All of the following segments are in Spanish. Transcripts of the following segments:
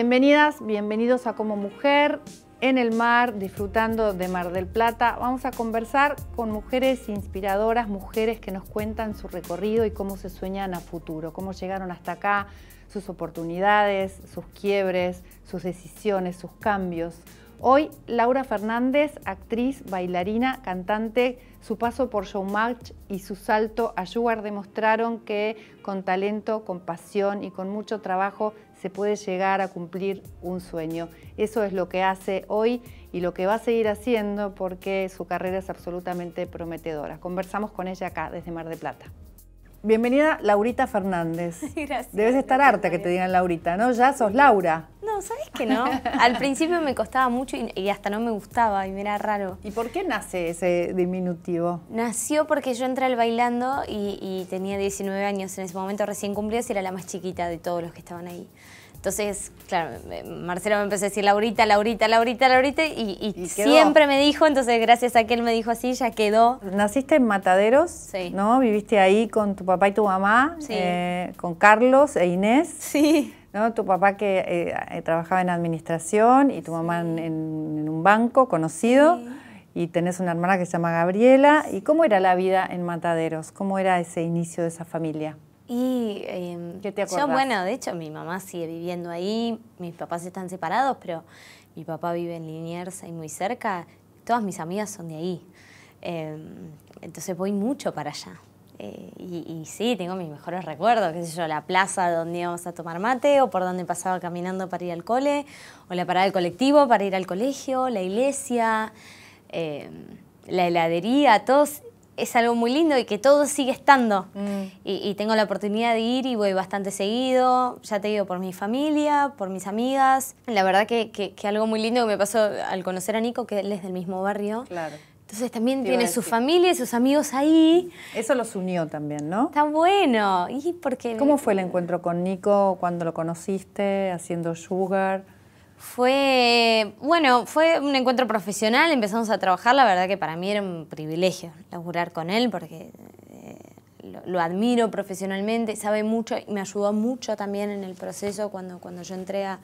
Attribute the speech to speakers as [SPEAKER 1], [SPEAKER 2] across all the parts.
[SPEAKER 1] Bienvenidas, bienvenidos a Como Mujer en el Mar, disfrutando de Mar del Plata. Vamos a conversar con mujeres inspiradoras, mujeres que nos cuentan su recorrido y cómo se sueñan a futuro, cómo llegaron hasta acá, sus oportunidades, sus quiebres, sus decisiones, sus cambios, Hoy Laura Fernández, actriz, bailarina, cantante, su paso por Showmatch y su salto a Sugar demostraron que con talento, con pasión y con mucho trabajo se puede llegar a cumplir un sueño. Eso es lo que hace hoy y lo que va a seguir haciendo porque su carrera es absolutamente prometedora. Conversamos con ella acá desde Mar de Plata. Bienvenida Laurita Fernández. Gracias. Debes estar harta que te digan Laurita, ¿no? Ya sos Laura.
[SPEAKER 2] No, ¿sabes que no? Al principio me costaba mucho y, hasta no me gustaba y me era raro. ¿Y por qué
[SPEAKER 1] nace ese diminutivo?
[SPEAKER 2] Nació porque yo entré al bailando y, tenía 19 años en ese momento recién cumplidos y era la más chiquita de todos los que estaban ahí. Entonces, claro, Marcelo me empezó a decir Laurita, Laurita, Laurita, Laurita, y, siempre me dijo, entonces gracias
[SPEAKER 1] a que él me dijo así, ya quedó. Naciste en Mataderos, ¿no? Viviste ahí con tu papá y tu mamá, eh, con Carlos e Inés. Sí. ¿no? Tu papá que eh, eh, trabajaba en administración y tu mamá en, un banco conocido. Y tenés una hermana que se llama Gabriela. ¿Y cómo era la vida en Mataderos? ¿Cómo era ese inicio de esa familia?
[SPEAKER 2] Y eh, yo, bueno, de hecho mi mamá sigue viviendo ahí, mis papás están separados, pero mi papá vive en Liniers, y muy cerca, todas mis amigas son de ahí. Em, entonces voy mucho para allá. Eh, y, y, sí, tengo mis mejores recuerdos, qué sé yo, la plaza donde íbamos a tomar mate, o por donde pasaba caminando para ir al cole, o la parada del colectivo para ir al colegio, la iglesia, em, la heladería, todos es algo muy lindo y que todo sigue estando. Mm. Y, tengo la oportunidad de ir y voy bastante seguido, ya te digo, por mi familia, por mis amigas. La verdad que, que, algo muy lindo que me pasó al conocer a Nico, que él es del mismo barrio. Claro. Entonces también tiene su
[SPEAKER 1] familia y sus amigos ahí. Eso los unió también, ¿no? Está bueno. ¿Y por qué? ¿Cómo fue el encuentro con Nico cuando lo conociste haciendo Sugar?
[SPEAKER 2] Fue, bueno, fue un encuentro profesional, empezamos a trabajar, la verdad que para mí era un privilegio laburar con él porque eh, lo, admiro profesionalmente, sabe mucho y me ayudó mucho también en el proceso cuando, cuando yo entré a,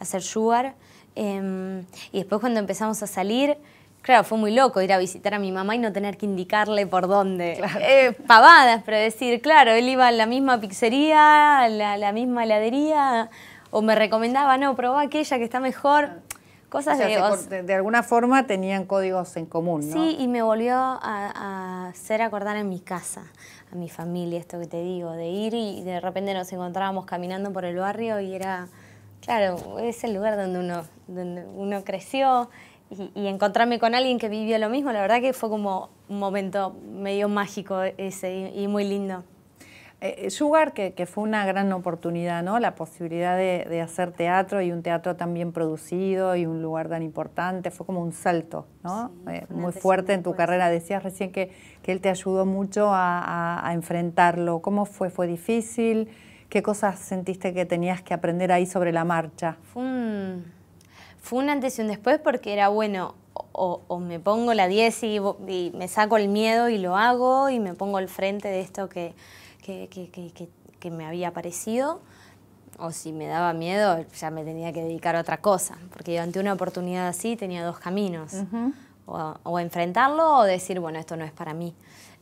[SPEAKER 2] hacer Sugar. Em, y después cuando empezamos a salir, Claro, fue muy loco ir a visitar a mi mamá y no tener que indicarle por dónde. Eh, pavadas, pero decir, claro, él iba a la misma pizzería, a la misma heladería, o me recomendaba, no,
[SPEAKER 1] probó aquella que está mejor. Cosas de, alguna forma tenían códigos en común, ¿no? Sí,
[SPEAKER 2] y me volvió a, hacer acordar en mi casa, a mi familia, esto que te digo, de ir y de repente nos encontrábamos caminando por el barrio y era, claro, es el lugar donde uno, donde uno creció y, encontrarme con alguien que vivió lo mismo, la verdad que fue como un momento medio mágico ese y muy lindo.
[SPEAKER 1] Eh, Sugar, que, fue una gran oportunidad, ¿no? La posibilidad de, hacer teatro y un teatro tan bien producido y un lugar tan importante, fue como un salto, ¿no? Eh, muy fuerte en tu carrera. Decías recién que, él te ayudó mucho a, enfrentarlo. ¿Cómo fue? ¿Fue difícil? ¿Qué cosas sentiste que tenías que aprender ahí sobre la marcha? Fue
[SPEAKER 2] un, antes y un después porque era, bueno, o, me pongo la 10 y, y, me saco el miedo y lo hago y me pongo al frente de esto que, que, que, que, que me había parecido o si me daba miedo, ya me tenía que dedicar a otra cosa, porque ante una oportunidad así tenía dos caminos, o, enfrentarlo o decir, bueno, esto no es para mí.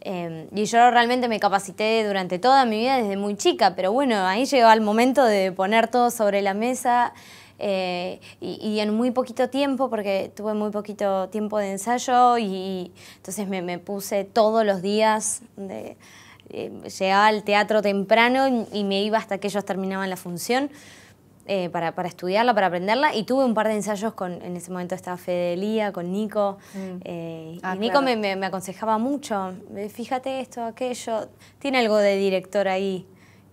[SPEAKER 2] Em, y yo realmente me capacité durante toda mi vida desde muy chica, pero bueno, ahí llegó el momento de poner todo sobre la mesa eh, y, en muy poquito tiempo, porque tuve muy poquito tiempo de ensayo y, entonces me, me puse todos los días de eh, llegaba al teatro temprano y me iba hasta que ellos terminaban la función eh, para, estudiarla, para aprenderla. Y tuve un par de ensayos con, en ese momento estaba Fedelía, con Nico. Mm. Eh, ah, y Nico me, aconsejaba mucho. Fíjate esto, aquello. Tiene algo de director ahí.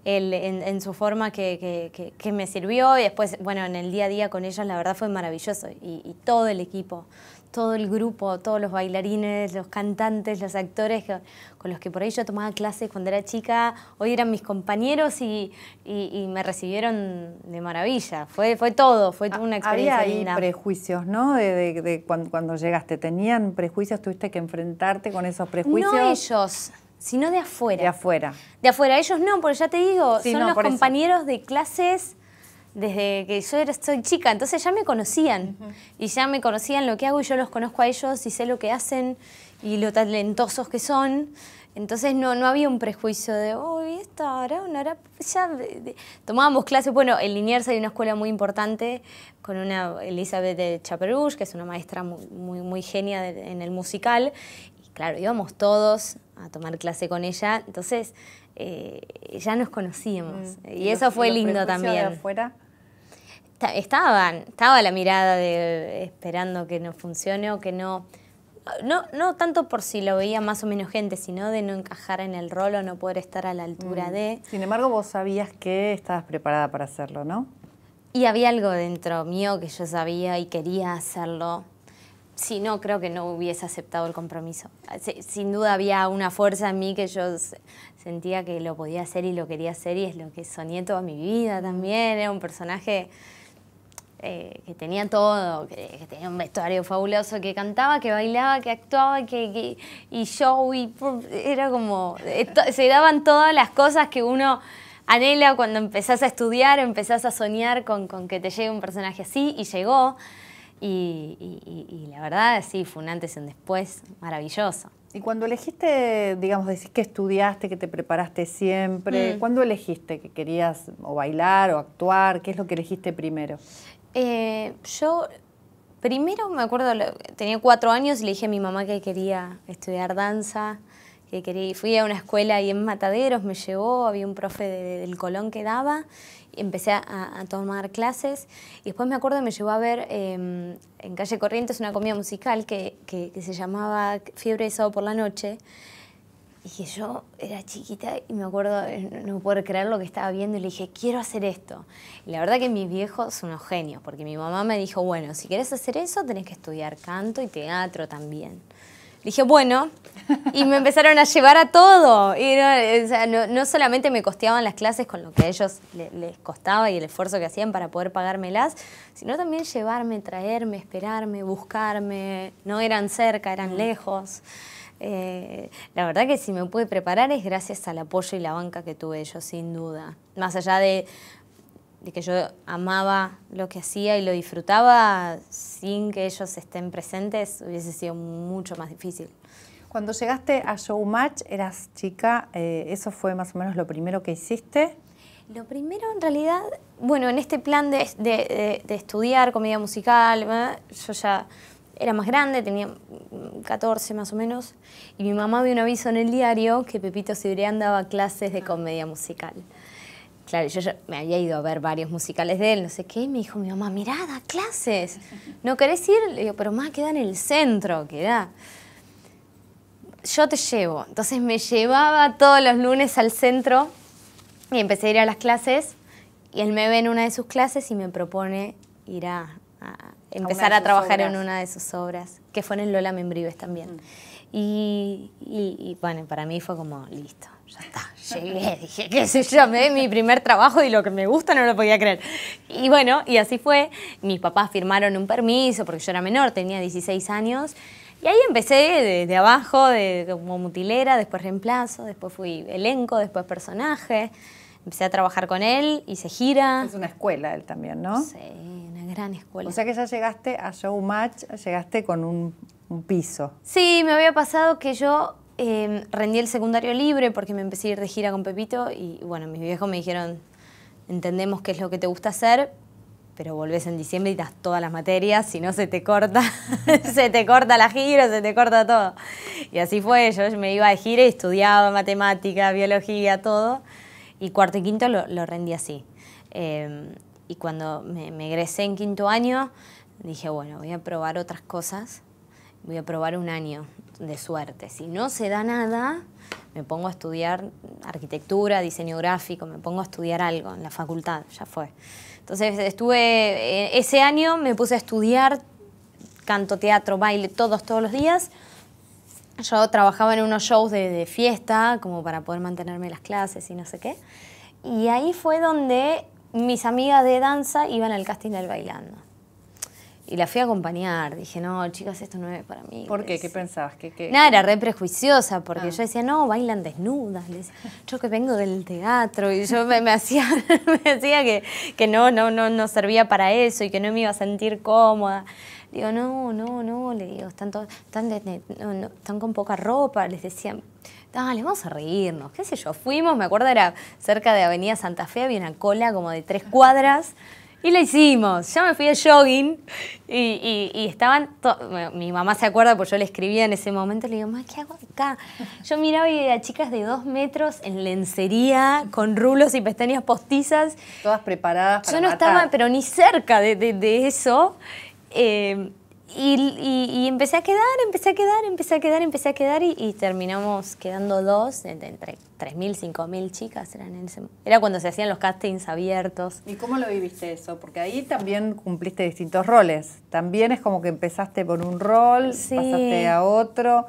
[SPEAKER 2] en, su forma que, me sirvió y después, bueno, en el día a día con ellos la verdad fue maravilloso y todo el equipo, todo el grupo, todos los bailarines, los cantantes, los actores con los que por ahí yo tomaba clases cuando era chica, hoy eran mis compañeros y, y, me recibieron de maravilla. Fue, fue todo,
[SPEAKER 1] fue ah, una experiencia Había prejuicios, ¿no? De, cuando, llegaste, ¿tenían prejuicios? ¿Tuviste que enfrentarte con esos prejuicios? No ellos, sino de afuera. De afuera.
[SPEAKER 2] De afuera, ellos no, porque ya te digo, son los compañeros de clases desde que yo era, soy chica, entonces ya me conocían y ya me conocían lo que hago y yo los conozco a ellos y sé lo que hacen y lo talentosos que son. Entonces no, no había un prejuicio de, uy, oh, esta ahora...! una hora Ya tomábamos clases. Bueno, en Liniers hay una escuela muy importante con una Elizabeth de Chaperouche, que es una maestra muy, muy, genia en el musical. Y claro, íbamos todos a tomar clase con ella, entonces eh, ya nos conocíamos. Mm. Y, eso fue lindo también. De afuera? Estaban, estaba la mirada de esperando que no funcione o que no, no, no tanto por si lo veía más o menos gente, sino de no encajar en el rol o no poder estar a la altura mm.
[SPEAKER 1] de. Sin embargo, vos sabías que estabas preparada para hacerlo, ¿no? Y había algo dentro
[SPEAKER 2] mío que yo sabía y quería hacerlo si no, creo que no hubiese aceptado el compromiso. Ah, sin duda había una fuerza en mí que yo sentía que lo podía hacer y lo quería hacer y es lo que soñé toda mi vida también. Era un personaje eh, que tenía todo, que, tenía un vestuario fabuloso, que cantaba, que bailaba, que actuaba, que, y show era como... Eh, se daban todas las cosas que uno anhela cuando empezás a estudiar, empezás a soñar con que te llegue un personaje así y llegó. Y, la verdad, sí, fue un antes y un después
[SPEAKER 1] maravilloso. Y cuando elegiste, digamos, decís que estudiaste, que te preparaste siempre, mm. ¿cuándo elegiste que querías o bailar o actuar? ¿Qué es lo que elegiste primero?
[SPEAKER 2] Eh, yo primero me acuerdo, tenía cuatro años y le dije a mi mamá que quería estudiar danza. Que quería, fui a una escuela ahí en Mataderos, me llevó, había un profe del Colón que daba empecé a, tomar clases y después me acuerdo me llevó a ver em, en Calle Corrientes una comida musical que, que, se llamaba Fiebre de Sábado por la Noche. Y yo era chiquita y me acuerdo, no puedo creer lo que estaba viendo y le dije, quiero hacer esto. Y la verdad que mis viejos son unos genios, porque mi mamá me dijo, bueno, si quieres hacer eso tenés que estudiar canto y teatro también. Dije, bueno, y me empezaron a llevar a todo. Y no, no, solamente me costeaban las clases con lo que a ellos les costaba y el esfuerzo que hacían para poder pagármelas, sino también llevarme, traerme, esperarme, buscarme. No eran cerca, eran mm. lejos. Eh, la verdad que si me pude preparar es gracias al apoyo y la banca que tuve ellos sin duda. Más allá de de que yo amaba lo que hacía y lo disfrutaba, sin que ellos estén presentes hubiese sido mucho más difícil.
[SPEAKER 1] Cuando llegaste a Showmatch, eras chica, eh, ¿eso fue más o menos lo primero que hiciste? Lo primero, en realidad, bueno, en este plan de,
[SPEAKER 2] estudiar comedia musical, yo ya era más grande, tenía 14 más o menos, y mi mamá vio un aviso en el diario que Pepito Cibrián daba clases de ah. comedia musical. Claro, yo, me había ido a ver varios musicales de él, no sé qué, y me dijo mi mamá, mirá, da clases, ¿no querés ir? Le digo, pero más queda en el centro, queda. Yo te llevo. Entonces me llevaba todos los lunes al centro y empecé a ir a las clases y él me ve en una de sus clases y me propone ir a, empezar a, trabajar en una de sus obras, que fue en el Lola Membrives también. Y, y bueno, para mí fue como, listo, ya está, llegué, dije, qué sé yo, me mi primer trabajo y lo que me gusta no lo podía creer. Y bueno, y así fue. Mis papás firmaron un permiso porque yo era menor, tenía 16 años. Y ahí empecé desde de abajo, de, como mutilera, después reemplazo, después fui elenco, después personaje. Empecé a trabajar con él, y se gira. Es una escuela él también, ¿no? Sí,
[SPEAKER 1] una gran escuela. O sea que ya llegaste a Showmatch, llegaste con un piso. Sí,
[SPEAKER 2] me había pasado que yo Em, rendí el secundario libre porque me empecé a ir de gira con Pepito y bueno, mis viejos me dijeron, entendemos qué es lo que te gusta hacer, pero volvés en diciembre y das todas las materias, si no se te corta, se te corta la gira, se te corta todo. Y así fue, yo me iba de gira y estudiaba matemática, biología, todo. Y cuarto y quinto lo, rendí así. Em, y cuando me, egresé en quinto año, dije, bueno, voy a probar otras cosas, voy a probar un año de suerte. Si no se da nada, me pongo a estudiar arquitectura, diseño gráfico, me pongo a estudiar algo en la facultad, ya fue. Entonces estuve, eh, ese año me puse a estudiar canto, teatro, baile, todos, todos los días. Yo trabajaba en unos shows de, de fiesta, como para poder mantenerme las clases y no sé qué. Y ahí fue donde mis amigas de danza iban al casting del bailando. Y la fui a acompañar. Dije, no, chicas, esto no es para mí. ¿Por qué? ¿Qué pensabas? ¿Qué, Nada, era re prejuiciosa, porque ah. yo decía, no, bailan desnudas. Les... yo que vengo del teatro. Y yo me, me hacía, me decía que, que no, no, no, no servía para eso y que no me iba a sentir cómoda. Digo, no, no, no, le digo, están, todos, están, con poca ropa. Les decía, dale, vamos a reírnos, qué sé yo. Fuimos, me acuerdo, era cerca de Avenida Santa Fe, había una cola como de tres cuadras. Y lo hicimos. ya me fui al jogging y, estaban. mi mamá se acuerda, porque yo le escribía en ese momento. Le digo, mamá, ¿qué hago acá? Yo miraba y a chicas de dos metros en lencería, con rulos y pestañas postizas. Todas preparadas para. Yo no estaba, pero ni cerca de, eso. Eh, y, empecé a quedar, empecé a quedar, empecé a quedar, empecé a quedar y, terminamos quedando dos, entre 3.000, 5.000 chicas eran en ese, Era cuando se hacían los castings abiertos. ¿Y cómo lo viviste eso? Porque ahí
[SPEAKER 1] también cumpliste distintos roles. También es como que empezaste por un rol, pasaste a otro.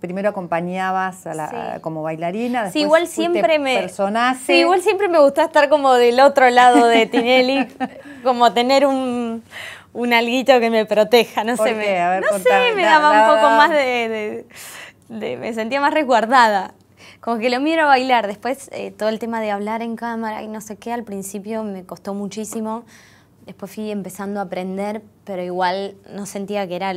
[SPEAKER 1] Primero acompañabas a la, como bailarina, después sí, igual siempre me personaje. Sí, igual
[SPEAKER 2] siempre me gustó estar como del otro lado de Tinelli, como tener un, un alguito que me proteja, no sé, me, no sé, me daba un poco más de, me sentía más resguardada. Como que lo miro a bailar, después eh, todo el tema de hablar en cámara y no sé qué, al principio me costó muchísimo, después fui empezando a aprender, pero igual no sentía que era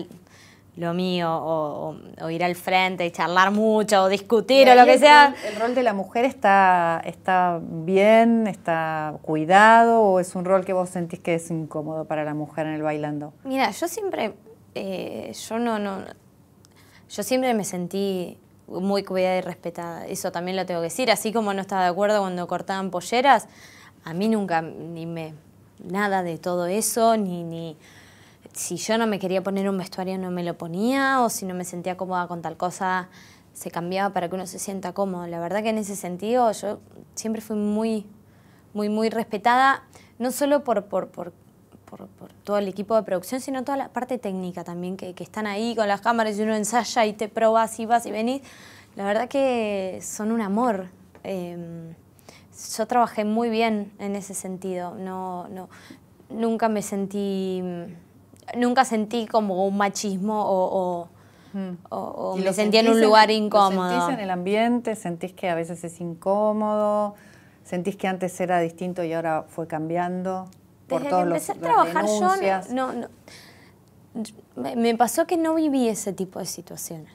[SPEAKER 2] lo mío, o, o, ir al frente y charlar mucho, o discutir, o lo que sea.
[SPEAKER 1] El, rol de la mujer está, está bien, está cuidado, o es un rol que vos sentís que es incómodo para la mujer en el bailando?
[SPEAKER 2] Mira, yo siempre, eh, yo no, no, yo siempre me sentí muy cuidada y respetada, eso también lo tengo que decir, así como no estaba de acuerdo cuando cortaban polleras, a mí nunca, ni me, nada de todo eso, ni, ni si yo no me quería poner un vestuario no me lo ponía o si no me sentía cómoda con tal cosa se cambiaba para que uno se sienta cómodo. La verdad que en ese sentido yo siempre fui muy, muy, muy respetada, no solo por, por, todo el equipo de producción, sino toda la parte técnica también, que, están ahí con las cámaras y uno ensaya y te probas y vas y venís. La verdad que son un amor. Em, yo trabajé muy bien en ese sentido. No, no, nunca me sentí
[SPEAKER 1] nunca sentí como un machismo o, o, mm. o, me sentí en un lugar incómodo. sentís en el ambiente? ¿Sentís que a veces es incómodo? ¿Sentís que antes era distinto y ahora fue cambiando? Por Desde todos que empecé a trabajar yo no, no, me pasó que no viví ese tipo de situaciones.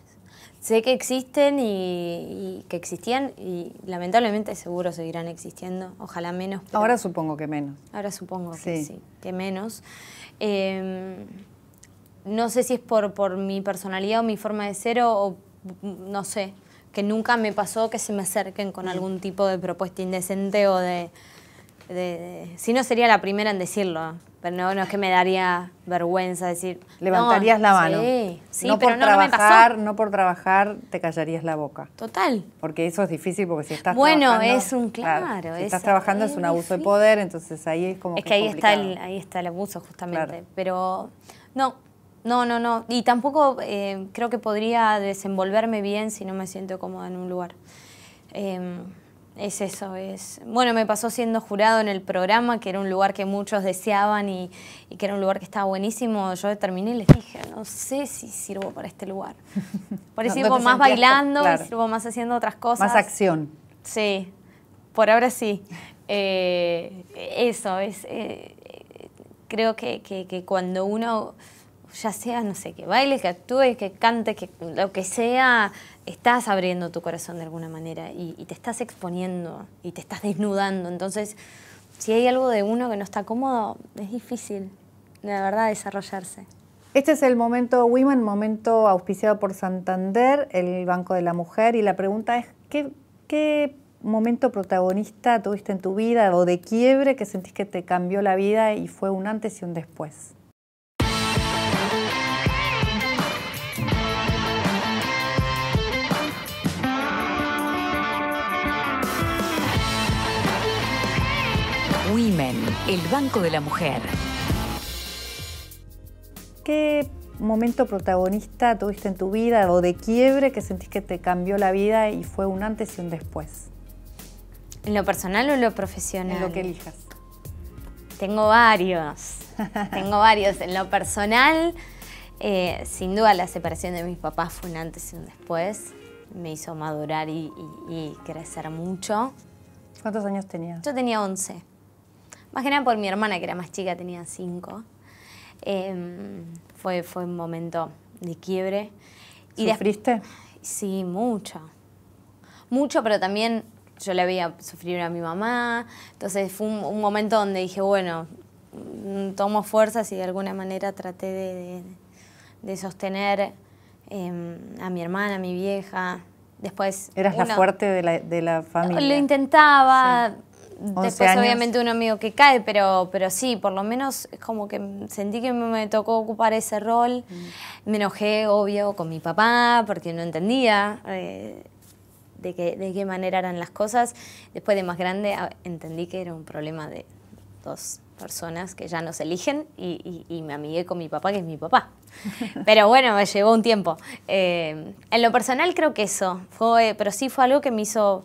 [SPEAKER 2] Sé que existen y, que existían y lamentablemente seguro seguirán existiendo, ojalá menos. Ahora supongo que menos. Ahora supongo que sí, que menos. Em, no sé si es por, por mi personalidad o mi forma de ser o no sé, que nunca me pasó que se me acerquen con algún tipo de propuesta indecente o de si no sería la primera en decirlo, pero no, es que me daría
[SPEAKER 1] vergüenza decir. Levantarías la mano. Sí, sí no por trabajar, no, por trabajar te callarías la boca. Total. Porque eso es difícil, porque si estás bueno, trabajando. Bueno, es un claro. si estás trabajando es, un abuso de poder, entonces ahí es como. Es que, ahí, está el, ahí está el abuso, justamente. Pero
[SPEAKER 2] no, no, no, no. Y tampoco eh, creo que podría desenvolverme bien si no me siento cómoda en un lugar. Em, es eso, es. Bueno, me pasó siendo jurado en el programa, que era un lugar que muchos deseaban y, que era un lugar que estaba buenísimo. Yo terminé y les dije, no sé si sirvo para este lugar. Por eso sirvo más bailando, y sirvo más haciendo otras cosas. Más acción. Sí, por ahora sí. Eh, eso, es. Eh, creo que cuando uno ya sea, no sé, que bailes, que actúes, que cantes, que lo que sea, estás abriendo tu corazón de alguna manera y, te estás exponiendo y te estás desnudando. Entonces, si hay algo de uno que no está cómodo, es difícil, de verdad, desarrollarse.
[SPEAKER 1] Este es el momento Women, momento auspiciado por Santander, el Banco de la Mujer, y la pregunta es, ¿qué, qué momento protagonista tuviste en tu vida o de quiebre que sentís que te cambió la vida y fue un antes y un después? Women, el Banco de la Mujer. ¿Qué momento protagonista tuviste en tu vida o de quiebre que sentís que te cambió la vida y fue un antes y un después? ¿En lo
[SPEAKER 2] personal o en lo profesional? En lo que elijas. Tengo varios. Tengo varios. En lo personal, eh, sin duda la separación de mis papás fue un antes y un después. Me hizo madurar y, crecer mucho. ¿Cuántos años tenías? Yo tenía 11. Más por mi hermana, que era más chica, tenía cinco. Em, fue, fue un momento de quiebre.
[SPEAKER 1] Y ¿Sufriste?
[SPEAKER 2] sí, mucho. Mucho, pero también yo le había sufrido a mi mamá. Entonces fue un, momento donde dije, bueno, mm, tomo fuerzas y de alguna manera traté de, sostener em, a mi hermana, a mi vieja. Después. Eras la fuerte de la, de la familia. Lo intentaba.
[SPEAKER 1] Después obviamente
[SPEAKER 2] un amigo que cae, pero, pero sí, por lo menos como que sentí que me tocó ocupar ese rol. Mm. Me enojé, obvio, con mi papá porque no entendía eh, de, qué, de qué manera eran las cosas. Después de más grande entendí que era un problema de dos personas que ya nos eligen y, me amigué con mi papá, que es mi papá. Pero bueno, me llevó un tiempo. Eh, en lo personal creo que eso, fue, pero sí fue algo que me hizo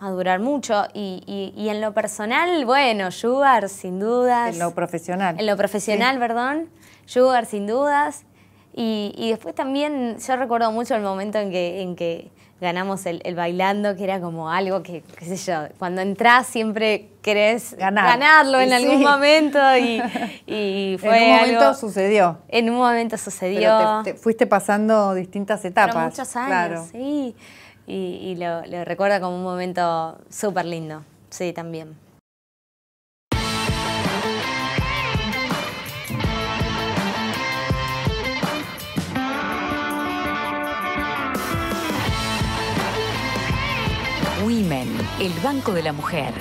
[SPEAKER 2] a durar mucho. Y, y, en lo personal, bueno, Sugar, sin dudas. En lo profesional. En lo profesional, perdón. Sugar, sin dudas. Y, y, después también, yo recuerdo mucho el momento en que, en que ganamos el, bailando, que era como algo que, qué sé yo, cuando entras
[SPEAKER 1] siempre querés ganarlo en algún momento y, fue En un momento sucedió. En un momento sucedió. fuiste pasando distintas etapas. Pero muchos años,
[SPEAKER 2] sí y, lo, lo recuerda como un momento súper lindo, sí, también.
[SPEAKER 1] Women, el Banco de la Mujer.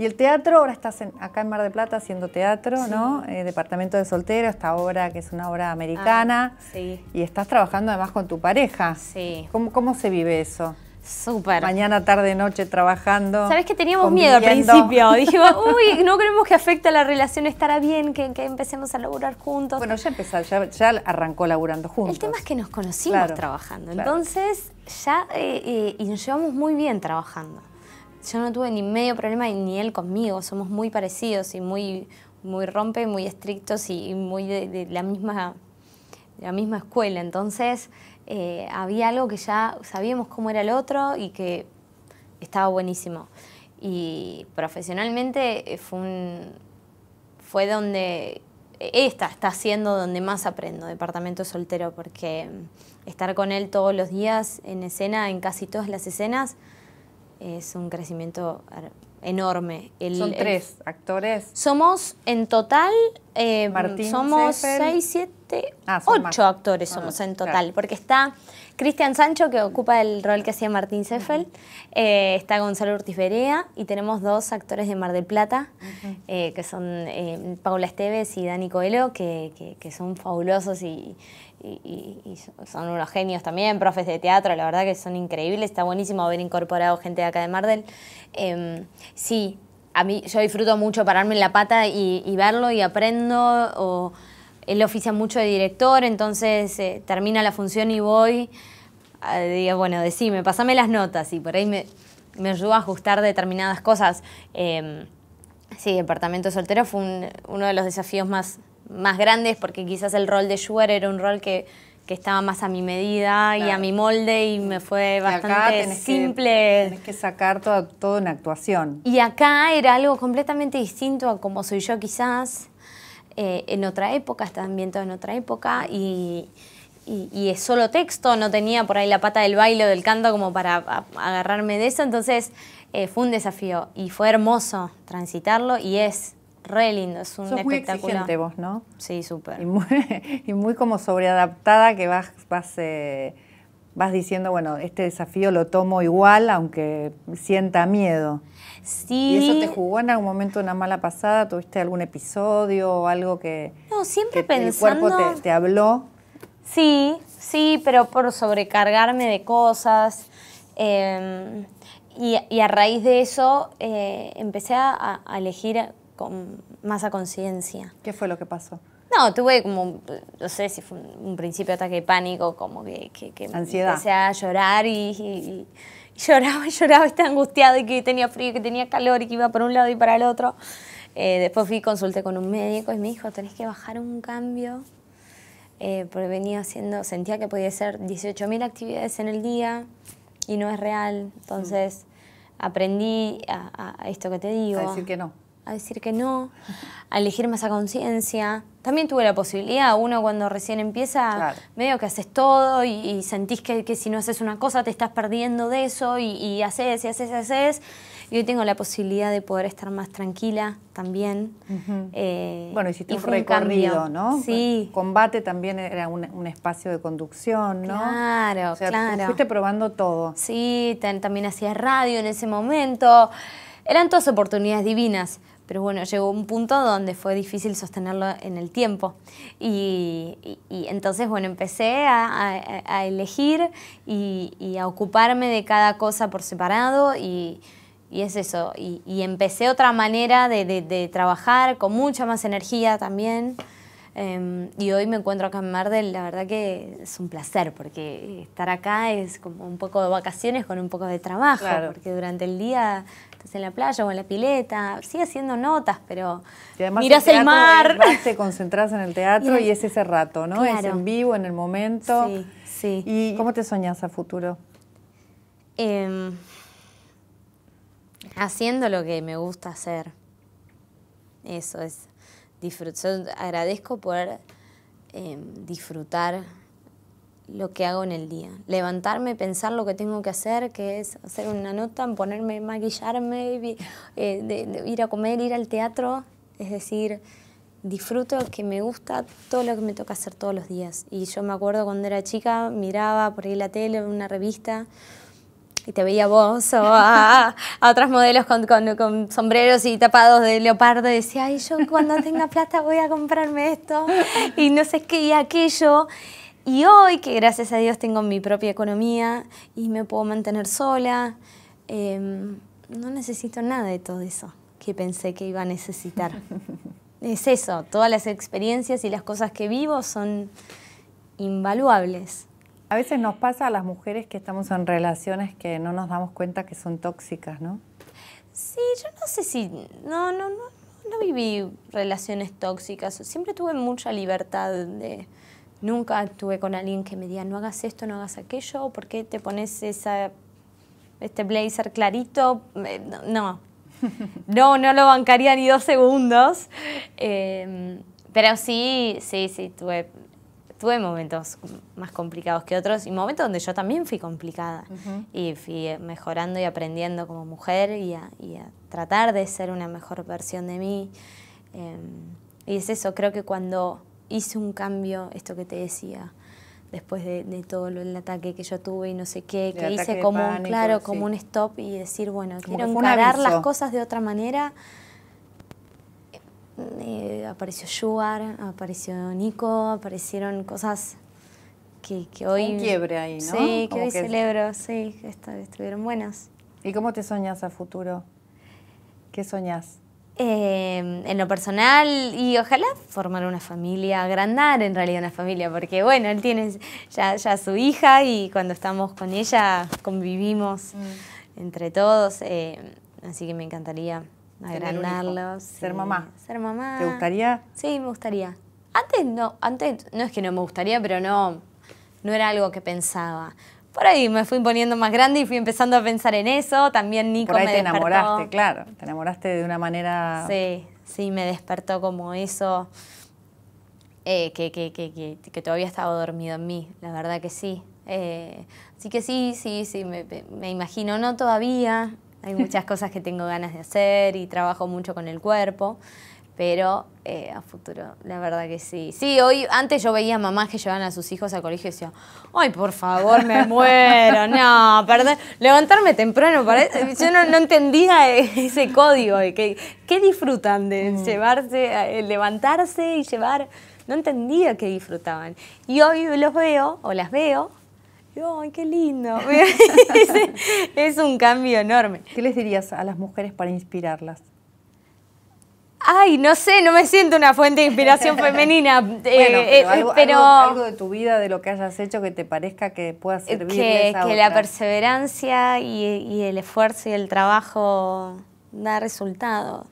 [SPEAKER 1] Y el teatro, ahora estás acá en Mar de Plata haciendo teatro, ¿no? Eh, Departamento de Soltero, esta obra que es una obra ah, americana. sí. Y estás trabajando además con tu pareja. Sí. ¿Cómo, se vive eso? Súper. Mañana, tarde, noche trabajando. Sabes que teníamos miedo al principio. Dijimos, uy, no creemos que afecte la relación, estará bien
[SPEAKER 2] que, empecemos a laburar juntos.
[SPEAKER 1] Bueno, ya empezó, ya, arrancó laburando juntos. El tema es que nos conocimos trabajando.
[SPEAKER 2] Entonces, ya eh, eh, y nos llevamos muy bien trabajando yo no tuve ni medio problema ni él conmigo, somos muy parecidos y muy, muy rompe, muy estrictos y, muy de, la, misma, escuela. Entonces eh, había algo que ya sabíamos cómo era el otro y que estaba buenísimo. Y profesionalmente eh, fue, un, fue donde, esta está siendo donde más aprendo, departamento soltero, porque estar con él todos los días en escena, en casi todas las escenas, es un crecimiento enorme. Son tres actores. Somos en total, eh, somos seis, siete, este, ah, ocho actores somos en total, porque está Cristian Sancho, que ocupa el rol que hacía Martín Seffel, eh, está Gonzalo Ortiz Berea y tenemos dos actores de Mar del Plata, eh, que son eh, Paula Esteves y Dani Coelho, que, son fabulosos y, son unos genios también, profes de teatro, la verdad que son increíbles, está buenísimo haber incorporado gente de acá de Mar del. Em, sí, a mí yo disfruto mucho pararme en la pata y, y verlo y aprendo. O, él oficia mucho de director, entonces eh, termina la función y voy, ah, digo, bueno, decime, pasame las notas y por ahí me, ayudó a ajustar determinadas cosas. Em, sí, Departamento Soltero fue uno de los desafíos más, más grandes porque quizás el rol de Schubert era un rol que, estaba más a mi
[SPEAKER 1] medida y a mi molde y me fue bastante simple. Que, tenés que sacar todo, todo en actuación.
[SPEAKER 2] Y acá era algo completamente distinto a como soy yo quizás. Eh, en otra época, está ambientado en otra época y, y, es solo texto, no tenía por ahí la pata del baile o del canto como para agarrarme de eso, entonces eh, fue un desafío y fue hermoso transitarlo y es re lindo, es un Sos espectáculo. Muy vos,
[SPEAKER 1] ¿no? Sí, súper. Y, muy, como sobreadaptada que vas, vas, eh, vas diciendo, bueno, este desafío lo tomo igual aunque sienta miedo. ¿Y eso te jugó en algún momento una mala pasada? ¿Tuviste algún episodio o algo que. No, siempre que El cuerpo te, habló. Sí, sí, pero
[SPEAKER 2] por sobrecargarme de cosas. Em, y, a raíz de eso eh, empecé a, elegir con más a conciencia. ¿Qué fue lo que pasó? No, tuve como, no sé si fue un, principio de ataque de pánico, como que,
[SPEAKER 1] que, Ansiedad. empecé
[SPEAKER 2] a llorar y, lloraba, lloraba, estaba angustiado y que tenía frío, que tenía calor y que iba por un lado y para el otro. Eh, después fui, y consulté con un médico y me dijo, tenés que bajar un cambio, eh, porque venía haciendo, sentía que podía hacer 18.000 actividades en el día y no es real. Entonces aprendí a, esto que te digo. A decir que no. A decir que no, a elegir más a conciencia, también tuve la posibilidad, uno cuando recién empieza, medio que haces todo y, sentís que, si no haces una cosa te estás perdiendo de eso y, haces y haces y haces. Y hoy tengo la posibilidad de poder estar más tranquila también. Eh,
[SPEAKER 1] bueno, hiciste un recorrido, ¿no? Sí. Combate también era un, espacio de conducción, ¿no? Claro, o sea, claro. Fuiste probando todo.
[SPEAKER 2] Sí,
[SPEAKER 1] también hacías radio en ese momento.
[SPEAKER 2] Eran todas oportunidades divinas. Pero bueno, llegó un punto donde fue difícil sostenerlo en el tiempo. Y, entonces, bueno, empecé a, elegir y, a ocuparme de cada cosa por separado y, es eso. Y, empecé otra manera de trabajar con mucha más energía también. Em, y hoy me encuentro acá en Mar del, la verdad que es un placer, porque estar acá es como un poco de vacaciones con un poco de trabajo, porque durante el día estás en la playa o en la pileta, sigue haciendo notas, pero
[SPEAKER 1] miras el, mar. te concentras en el teatro y, es ese rato, ¿no? Es en vivo, en el momento. Sí, ¿Y cómo te soñas a futuro?
[SPEAKER 2] Em, haciendo lo que me gusta hacer. Eso es disfruto, agradezco poder em, disfrutar lo que hago en el día. Levantarme, pensar lo que tengo que hacer, que es hacer una nota, ponerme, maquillarme, eh, ir a comer, ir al teatro. Es decir, disfruto que me gusta todo lo que me toca hacer todos los días. Y yo me acuerdo cuando era chica, miraba por ahí la tele, una revista, y te veía vos o a, otros otras modelos con, sombreros y tapados de leopardo y decía, ay, yo cuando tenga plata voy a comprarme esto y no sé qué y aquello. Y hoy que gracias a Dios tengo mi propia economía y me puedo mantener sola, em, no necesito nada de todo eso que pensé que iba a necesitar. es eso, todas
[SPEAKER 1] las experiencias y las cosas que vivo son invaluables. A veces nos pasa a las mujeres que estamos en relaciones que no nos damos cuenta que son tóxicas, ¿no?
[SPEAKER 2] Sí, yo no sé si... No, no, no, no viví relaciones tóxicas. Siempre tuve mucha libertad de... Nunca estuve con alguien que me diga, no hagas esto, no hagas aquello, ¿por qué te pones esa, este blazer clarito? Eh, no, no, no lo bancaría ni dos segundos. Em, pero sí, sí, sí, tuve tuve momentos más complicados que otros y momentos donde yo también fui complicada y fui eh, mejorando y aprendiendo como mujer y a, tratar de ser una mejor versión de mí. Em, y es eso, creo que cuando hice un cambio, esto que te decía, después de, todo el ataque que yo tuve y no sé qué, que hice como un, claro, como un stop y decir, bueno, quiero encarar las cosas de otra manera. Eh, apareció Sugar, apareció Nico, aparecieron cosas que, hoy... Un quiebre ahí, ¿no? Sí, que hoy celebro,
[SPEAKER 1] sí, que estuvieron buenas. ¿Y cómo te soñas a futuro? ¿Qué soñas?
[SPEAKER 2] Em, en lo personal y ojalá formar una familia, agrandar en realidad una familia, porque bueno, él tiene ya, su hija y cuando estamos con ella convivimos mm. entre todos, em, así que me encantaría agrandarlos. Ser mamá. Ser mamá. ¿Te gustaría? Sí, me gustaría. Antes no, antes no es que no me gustaría, pero no, no era algo que pensaba. Por ahí me fui poniendo más grande y fui empezando a pensar en eso. También Nico Por ahí te enamoraste, claro. Te enamoraste de una manera. Sí, sí, me despertó como eso. Eh, que, que, que, que, todavía estaba dormido en mí, la verdad que sí. Eh, así que sí, sí, sí, me imagino, no todavía, hay muchas cosas que tengo ganas de hacer y trabajo mucho con el cuerpo, pero eh, a futuro, la verdad que sí. Sí, hoy antes yo veía mamás que llevaban a sus hijos al colegio y decía, ay, por favor, me muero, no, perdón, levantarme temprano, para yo no, entendía ese código, de que, ¿qué disfrutan de mm. llevarse, eh, levantarse y llevar? No entendía que disfrutaban. Y hoy los veo, o las veo,
[SPEAKER 1] ¡ay, qué lindo! es un cambio enorme. ¿Qué les dirías a las mujeres para inspirarlas?
[SPEAKER 2] Ay, no sé, no me siento una fuente de inspiración femenina. Eh, eh, eh, pero, algo,
[SPEAKER 1] de tu vida, de lo que hayas hecho, que te parezca que pueda servir. Que, que la
[SPEAKER 2] perseverancia y, el esfuerzo y el trabajo da resultado.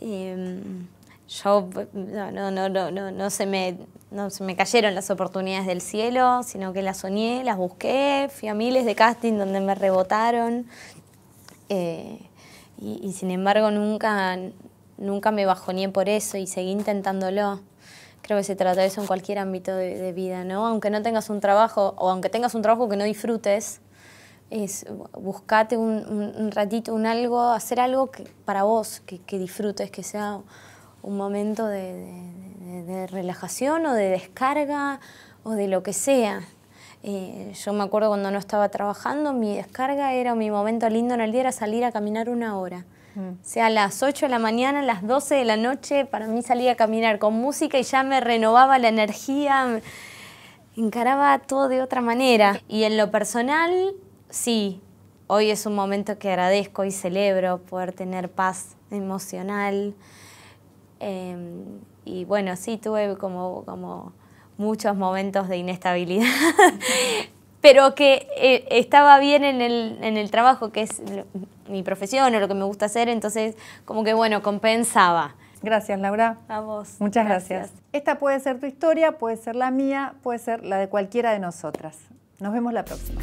[SPEAKER 2] Em, yo no, no, no, se me, se me cayeron las oportunidades del cielo, sino que las soñé, las busqué, fui a miles de casting donde me rebotaron. Eh, y, sin embargo nunca, nunca me bajoné por eso y seguí intentándolo. Creo que se trata de eso en cualquier ámbito de, vida, ¿no? Aunque no tengas un trabajo o aunque tengas un trabajo que no disfrutes, es buscate un, un, ratito, un algo, hacer algo que, para vos, que, que disfrutes, que sea un momento de, relajación o de descarga o de lo que sea. Eh, yo me acuerdo cuando no estaba trabajando, mi descarga era, mi momento lindo en el día era salir a caminar una hora. Mm. O sea, a las 8 de la mañana, a las 12 de la noche, para mí salía a caminar con música y ya me renovaba la energía, encaraba todo de otra manera. Y en lo personal, sí, hoy es un momento que agradezco y celebro poder tener paz emocional. Em, y bueno, sí, tuve como, como muchos momentos de inestabilidad, pero que eh, estaba bien en el, trabajo, que es mi profesión o lo que me gusta hacer, entonces como que bueno, compensaba. Gracias, Laura. A vos. Muchas gracias.
[SPEAKER 1] Esta puede ser tu historia, puede ser la mía, puede ser la de cualquiera de nosotras. Nos vemos la próxima.